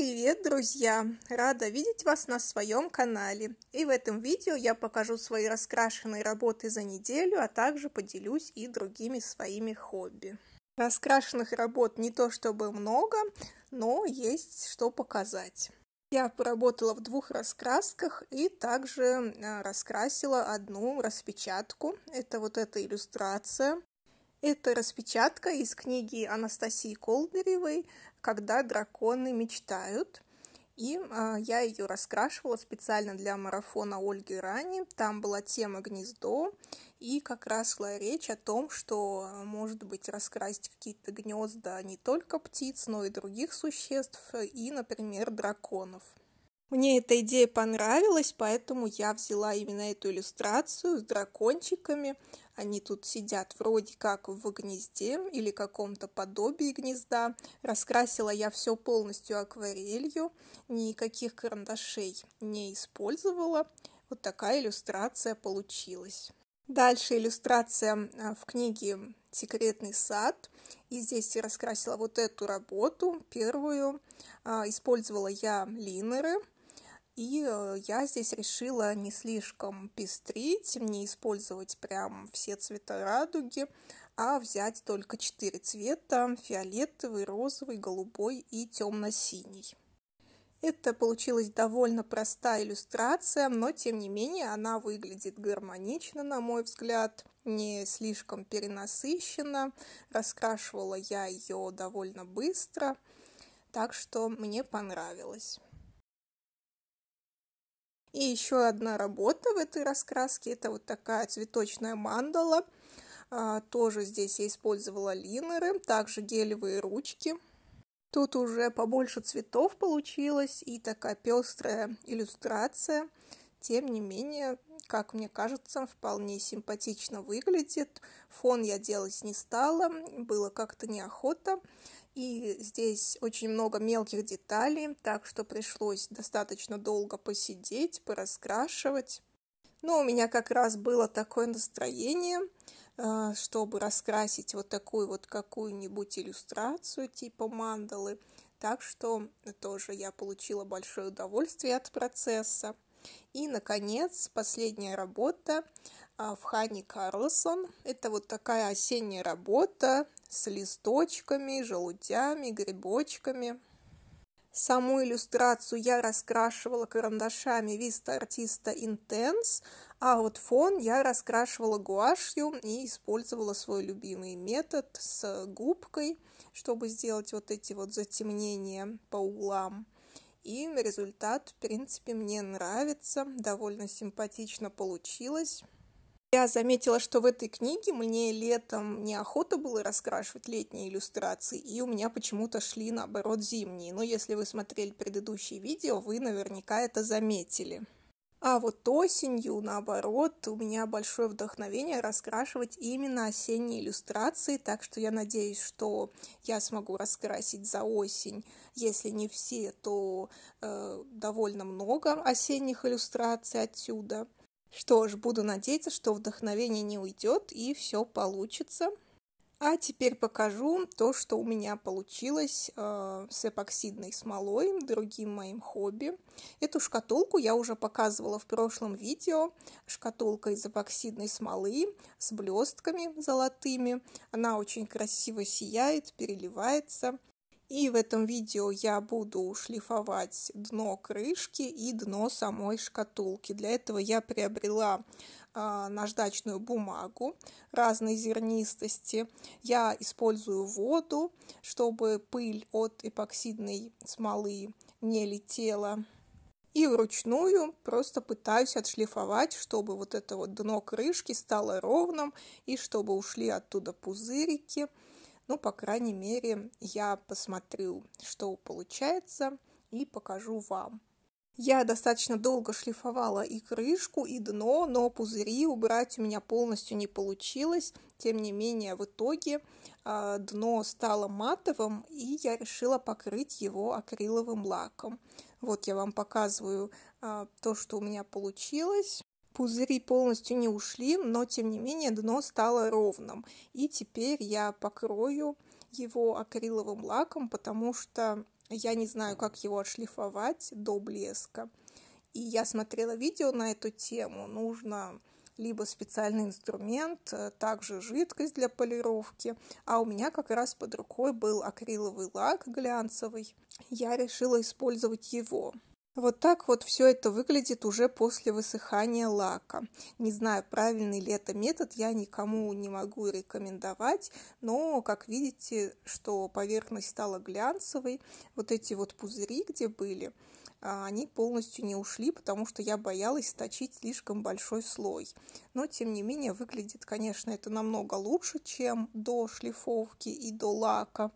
Привет, друзья! Рада видеть вас на своем канале. И в этом видео я покажу свои раскрашенные работы за неделю, а также поделюсь и другими своими хобби. Раскрашенных работ не то чтобы много, но есть что показать. Я поработала в двух раскрасках и также а, раскрасила одну распечатку. Это вот эта иллюстрация. Это распечатка из книги Анастасии Колдыревой «Когда драконы мечтают». И э, я ее раскрашивала специально для марафона Ольги Рани. Там была тема гнездо, и как раз шла речь о том, что, а, может быть, раскрасить какие-то гнезда не только птиц, но и других существ, и, например, драконов. Мне эта идея понравилась, поэтому я взяла именно эту иллюстрацию с дракончиками, они тут сидят вроде как в гнезде или каком-то подобии гнезда. Раскрасила я все полностью акварелью, никаких карандашей не использовала. Вот такая иллюстрация получилась. Дальше иллюстрация а, в книге «Секретный сад». И здесь я раскрасила вот эту работу, первую. А, использовала я линеры – и э, я здесь решила не слишком пестрить, не использовать прям все цвета радуги, а взять только четыре цвета – фиолетовый, розовый, голубой и темно-синий. Это получилась довольно простая иллюстрация, но тем не менее она выглядит гармонично, на мой взгляд, не слишком перенасыщенно. Раскрашивала я ее довольно быстро, так что мне понравилось. И еще одна работа в этой раскраске, это вот такая цветочная мандала. А, тоже здесь я использовала линеры, также гелевые ручки. Тут уже побольше цветов получилось и такая пестрая иллюстрация. Тем не менее, как мне кажется, вполне симпатично выглядит. Фон я делать не стала, было как-то неохота. И здесь очень много мелких деталей, так что пришлось достаточно долго посидеть, пораскрашивать. Но у меня как раз было такое настроение, э, чтобы раскрасить вот такую вот какую-нибудь иллюстрацию типа мандалы. Так что тоже я получила большое удовольствие от процесса. И, наконец, последняя работа э, в Хани Карлсон. Это вот такая осенняя работа с листочками, желудями, грибочками. Саму иллюстрацию я раскрашивала карандашами Vista Artista Intense, а вот фон я раскрашивала гуашью и использовала свой любимый метод с губкой, чтобы сделать вот эти вот затемнения по углам. И результат, в принципе, мне нравится, довольно симпатично получилось. Я заметила, что в этой книге мне летом неохота было раскрашивать летние иллюстрации, и у меня почему-то шли, наоборот, зимние. Но если вы смотрели предыдущие видео, вы наверняка это заметили. А вот осенью, наоборот, у меня большое вдохновение раскрашивать именно осенние иллюстрации, так что я надеюсь, что я смогу раскрасить за осень, если не все, то э, довольно много осенних иллюстраций отсюда – что ж, буду надеяться, что вдохновение не уйдет и все получится. А теперь покажу то, что у меня получилось э, с эпоксидной смолой, другим моим хобби. Эту шкатулку я уже показывала в прошлом видео. Шкатулка из эпоксидной смолы с блестками золотыми. Она очень красиво сияет, переливается. И в этом видео я буду шлифовать дно крышки и дно самой шкатулки. Для этого я приобрела э, наждачную бумагу разной зернистости. Я использую воду, чтобы пыль от эпоксидной смолы не летела. И вручную просто пытаюсь отшлифовать, чтобы вот это вот дно крышки стало ровным и чтобы ушли оттуда пузырики – ну, по крайней мере, я посмотрю, что получается, и покажу вам. Я достаточно долго шлифовала и крышку, и дно, но пузыри убрать у меня полностью не получилось. Тем не менее, в итоге э, дно стало матовым, и я решила покрыть его акриловым лаком. Вот я вам показываю э, то, что у меня получилось пузыри полностью не ушли, но тем не менее дно стало ровным. И теперь я покрою его акриловым лаком, потому что я не знаю, как его отшлифовать до блеска. И я смотрела видео на эту тему. Нужно либо специальный инструмент, э, также жидкость для полировки. А у меня как раз под рукой был акриловый лак глянцевый. Я решила использовать его. Вот так вот все это выглядит уже после высыхания лака. Не знаю, правильный ли это метод, я никому не могу рекомендовать, но, как видите, что поверхность стала глянцевой, вот эти вот пузыри, где были, а, они полностью не ушли, потому что я боялась сточить слишком большой слой. Но, тем не менее, выглядит, конечно, это намного лучше, чем до шлифовки и до лака.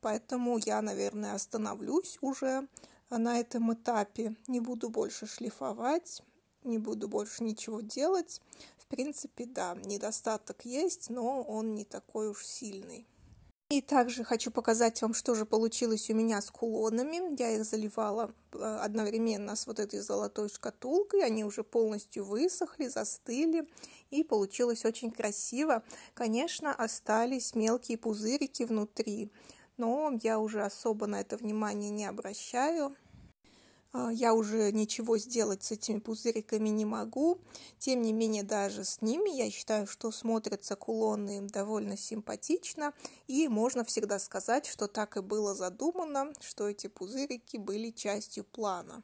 Поэтому я, наверное, остановлюсь уже а на этом этапе не буду больше шлифовать, не буду больше ничего делать. В принципе, да, недостаток есть, но он не такой уж сильный. И также хочу показать вам, что же получилось у меня с кулонами. Я их заливала э, одновременно с вот этой золотой шкатулкой. Они уже полностью высохли, застыли. И получилось очень красиво. Конечно, остались мелкие пузырики внутри. Но я уже особо на это внимание не обращаю. А, я уже ничего сделать с этими пузыриками не могу. Тем не менее, даже с ними я считаю, что смотрятся кулоны довольно симпатично. И можно всегда сказать, что так и было задумано, что эти пузырики были частью плана.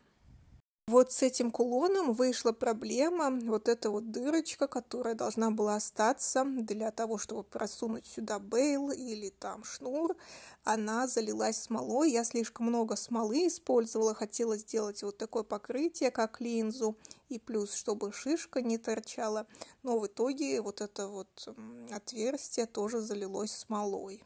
Вот с этим кулоном вышла проблема, вот эта вот дырочка, которая должна была остаться для того, чтобы просунуть сюда бейл или там шнур, она залилась смолой. Я слишком много смолы использовала, хотела сделать вот такое покрытие, как линзу, и плюс, чтобы шишка не торчала. Но в итоге вот это вот отверстие тоже залилось смолой.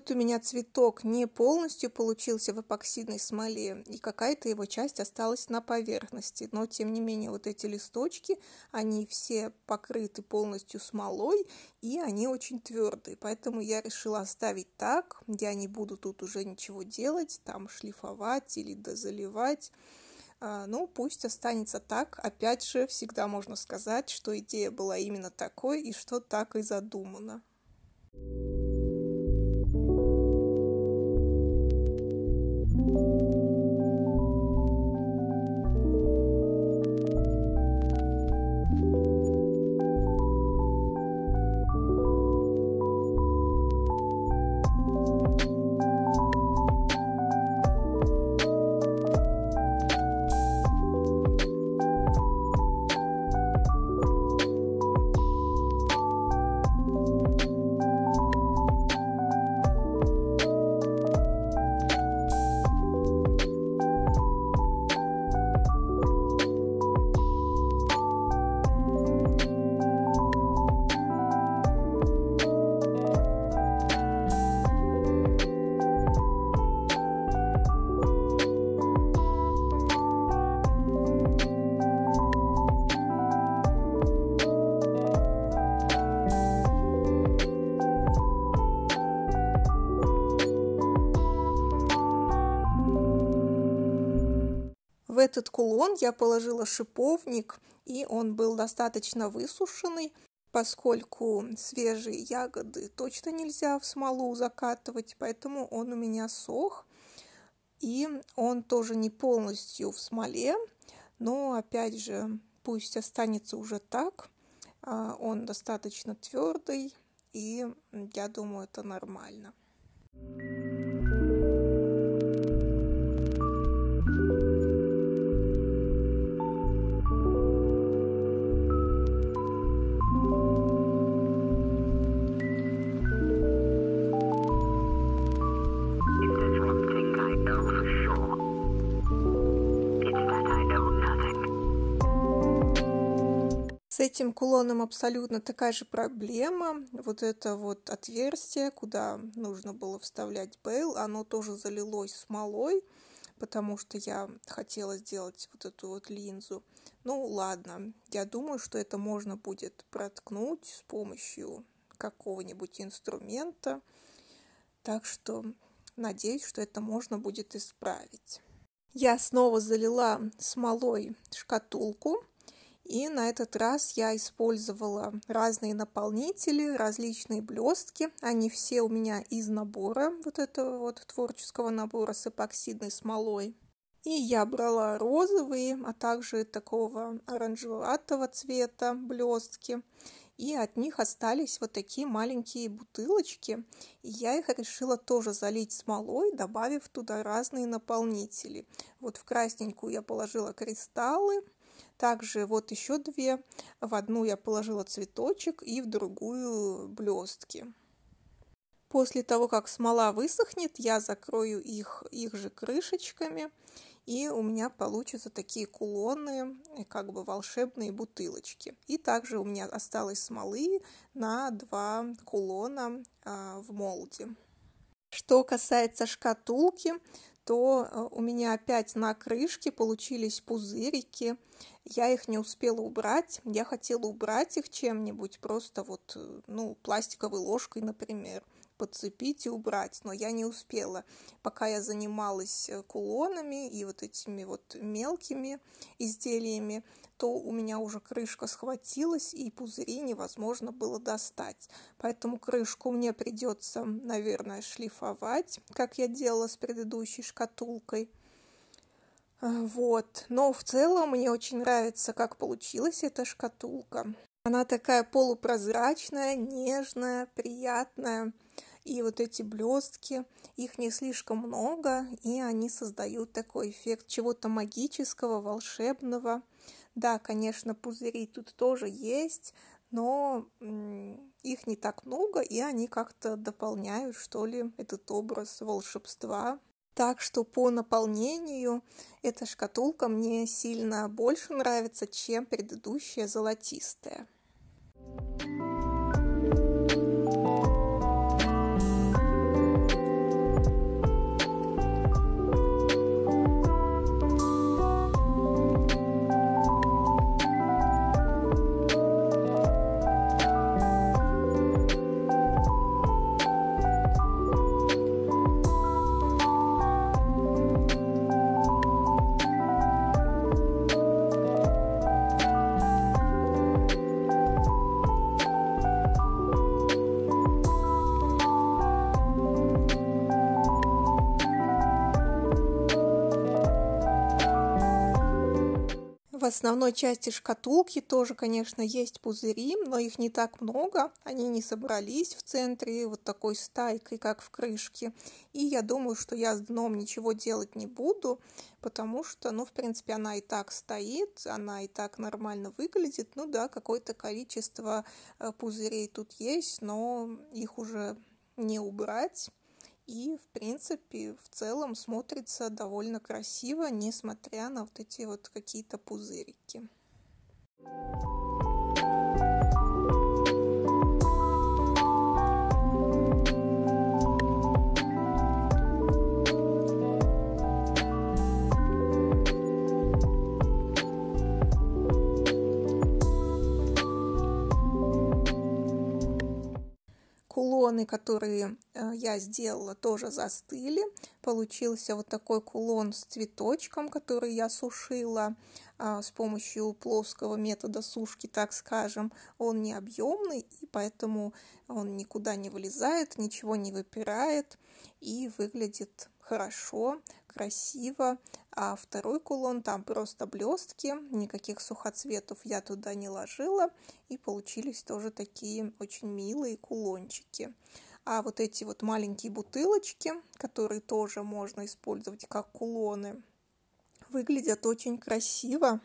Тут у меня цветок не полностью получился в эпоксидной смоле, и какая-то его часть осталась на поверхности. Но, тем не менее, вот эти листочки, они все покрыты полностью смолой, и они очень твердые. Поэтому я решила оставить так. Я не буду тут уже ничего делать, там шлифовать или дозаливать. А, ну, пусть останется так. Опять же, всегда можно сказать, что идея была именно такой и что так и задумано. thank you этот кулон я положила шиповник, и он был достаточно высушенный, поскольку свежие ягоды точно нельзя в смолу закатывать, поэтому он у меня сох. И он тоже не полностью в смоле, но опять же, пусть останется уже так. А, он достаточно твердый, и я думаю, это нормально. thank you этим кулоном абсолютно такая же проблема. Вот это вот отверстие, куда нужно было вставлять бейл, оно тоже залилось смолой, потому что я хотела сделать вот эту вот линзу. Ну ладно, я думаю, что это можно будет проткнуть с помощью какого-нибудь инструмента. Так что надеюсь, что это можно будет исправить. Я снова залила смолой шкатулку, и на этот раз я использовала разные наполнители, различные блестки. Они все у меня из набора вот этого вот творческого набора с эпоксидной смолой. И я брала розовые, а также такого оранжеватого цвета блестки. И от них остались вот такие маленькие бутылочки. И я их решила тоже залить смолой, добавив туда разные наполнители. Вот в красненькую я положила кристаллы, также вот еще две. В одну я положила цветочек и в другую блестки. После того, как смола высохнет, я закрою их, их же крышечками, и у меня получатся такие кулоны, э, как бы волшебные бутылочки. И также у меня осталось смолы на два кулона а, в молде. Что касается шкатулки, то э, у меня опять на крышке получились пузырики. Я их не успела убрать. Я хотела убрать их чем-нибудь, просто вот, э, ну, пластиковой ложкой, например подцепить и убрать, но я не успела. Пока я занималась э, кулонами и вот этими вот мелкими изделиями, то у меня уже крышка схватилась, и пузыри невозможно было достать. Поэтому крышку мне придется, наверное, шлифовать, как я делала с предыдущей шкатулкой. Э, вот. Но в целом мне очень нравится, как получилась эта шкатулка. Она такая полупрозрачная, нежная, приятная. И вот эти блестки, их не слишком много, и они создают такой эффект чего-то магического, волшебного. Да, конечно, пузыри тут тоже есть, но их не так много, и они как-то дополняют, что ли, этот образ волшебства. Так что по наполнению эта шкатулка мне сильно больше нравится, чем предыдущая золотистая. thank you основной части шкатулки тоже, конечно, есть пузыри, но их не так много. Они не собрались в центре вот такой стайкой, как в крышке. И я думаю, что я с дном ничего делать не буду, потому что, ну, в принципе, она и так стоит, она и так нормально выглядит. Ну да, какое-то количество э, пузырей тут есть, но их уже не убрать. И, в принципе, в целом смотрится довольно красиво, несмотря на вот эти вот какие-то пузырики. Thank you кулоны, которые э, я сделала, тоже застыли. Получился вот такой кулон с цветочком, который я сушила а, с помощью плоского метода сушки, так скажем. Он не объемный, и поэтому он никуда не вылезает, ничего не выпирает и выглядит хорошо, красиво, а второй кулон там просто блестки, никаких сухоцветов я туда не ложила, и получились тоже такие очень милые кулончики. А вот эти вот маленькие бутылочки, которые тоже можно использовать как кулоны, выглядят очень красиво.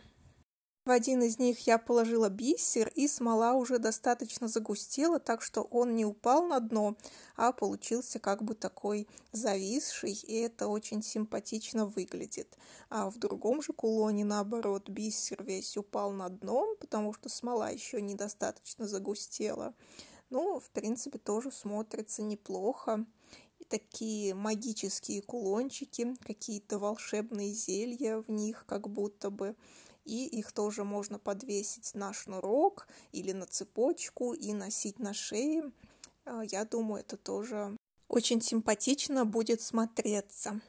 В один из них я положила бисер, и смола уже достаточно загустела, так что он не упал на дно, а получился как бы такой зависший, и это очень симпатично выглядит. А в другом же кулоне, наоборот, бисер весь упал на дно, потому что смола еще недостаточно загустела. Ну, в принципе, тоже смотрится неплохо такие магические кулончики, какие-то волшебные зелья в них как будто бы и их тоже можно подвесить на шнурок или на цепочку и носить на шее. А, я думаю, это тоже очень симпатично будет смотреться.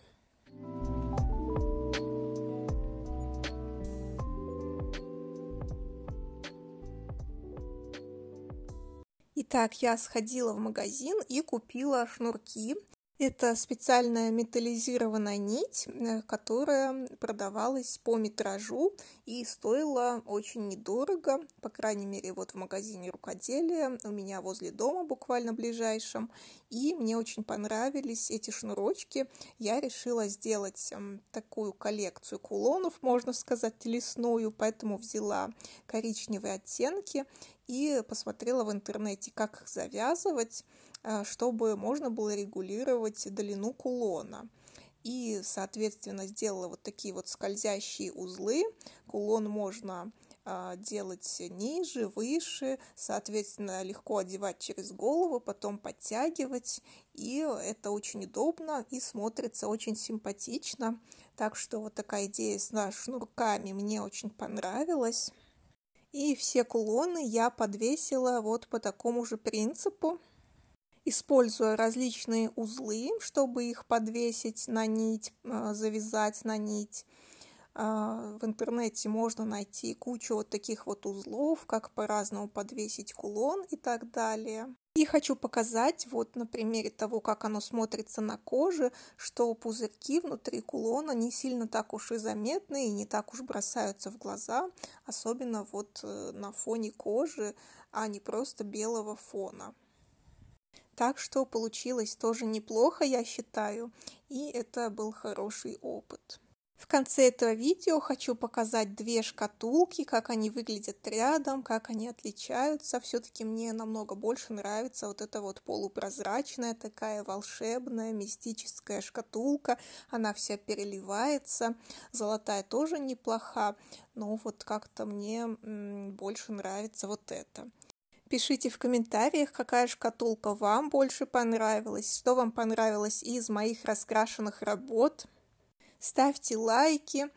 Итак, я сходила в магазин и купила шнурки это специальная металлизированная нить, э, которая продавалась по метражу и стоила очень недорого. По крайней мере, вот в магазине рукоделия у меня возле дома буквально ближайшем. И мне очень понравились эти шнурочки. Я решила сделать эм, такую коллекцию кулонов, можно сказать, лесную, поэтому взяла коричневые оттенки и посмотрела в интернете, как их завязывать. А, чтобы можно было регулировать длину кулона. И, соответственно, сделала вот такие вот скользящие узлы. Кулон можно а, делать ниже, выше, соответственно, легко одевать через голову, потом подтягивать, и это очень удобно и смотрится очень симпатично. Так что вот такая идея с шнурками мне очень понравилась. И все кулоны я подвесила вот по такому же принципу используя различные узлы, чтобы их подвесить на нить, э, завязать на нить. А, в интернете можно найти кучу вот таких вот узлов, как по-разному подвесить кулон и так далее. И хочу показать вот на примере того, как оно смотрится на коже, что пузырьки внутри кулона не сильно так уж и заметны и не так уж бросаются в глаза, особенно вот э, на фоне кожи, а не просто белого фона. Так что получилось тоже неплохо, я считаю, и это был хороший опыт. В конце этого видео хочу показать две шкатулки, как они выглядят рядом, как они отличаются. Все-таки мне намного больше нравится вот эта вот полупрозрачная, такая волшебная, мистическая шкатулка. Она вся переливается. Золотая тоже неплоха, но вот как-то мне больше нравится вот это. Пишите в комментариях, какая шкатулка вам больше понравилась, что вам понравилось из моих раскрашенных работ. Ставьте лайки,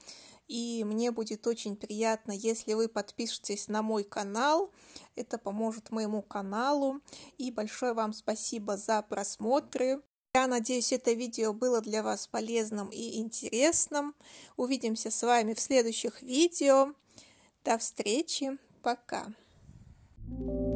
и мне будет очень приятно, если вы подпишетесь на мой канал. Это поможет моему каналу. И большое вам спасибо за просмотры. Я надеюсь, это видео было для вас полезным и интересным. Увидимся с вами в следующих видео. До встречи. Пока. thank you